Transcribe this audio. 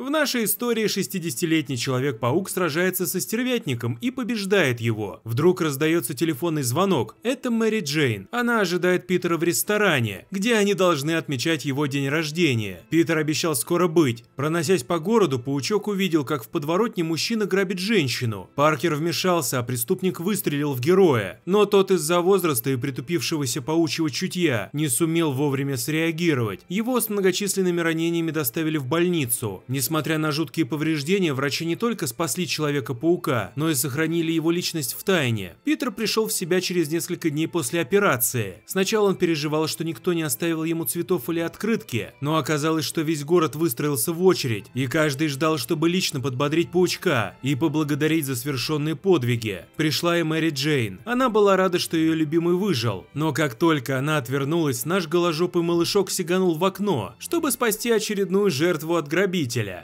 В нашей истории 60-летний Человек-паук сражается со стервятником и побеждает его. Вдруг раздается телефонный звонок. Это Мэри Джейн. Она ожидает Питера в ресторане, где они должны отмечать его день рождения. Питер обещал скоро быть. Проносясь по городу, паучок увидел, как в подворотне мужчина грабит женщину. Паркер вмешался, а преступник выстрелил в героя. Но тот из-за возраста и притупившегося паучьего чутья не сумел вовремя среагировать. Его с многочисленными ранениями доставили в больницу. Несмотря Несмотря на жуткие повреждения, врачи не только спасли Человека-паука, но и сохранили его личность в тайне. Питер пришел в себя через несколько дней после операции. Сначала он переживал, что никто не оставил ему цветов или открытки, но оказалось, что весь город выстроился в очередь, и каждый ждал, чтобы лично подбодрить паучка и поблагодарить за совершенные подвиги. Пришла и Мэри Джейн. Она была рада, что ее любимый выжил, но как только она отвернулась, наш голожопый малышок сиганул в окно, чтобы спасти очередную жертву от грабителя.